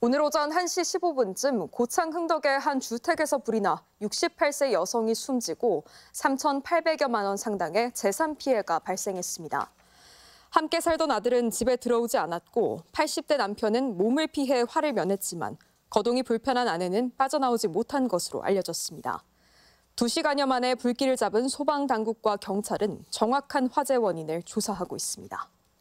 오늘 오전 1시 15분쯤 고창 흥덕의 한 주택에서 불이 나 68세 여성이 숨지고 3,800여만 원 상당의 재산 피해가 발생했습니다. 함께 살던 아들은 집에 들어오지 않았고 80대 남편은 몸을 피해 화를 면했지만 거동이 불편한 아내는 빠져나오지 못한 것으로 알려졌습니다. 2시간여 만에 불길을 잡은 소방당국과 경찰은 정확한 화재 원인을 조사하고 있습니다.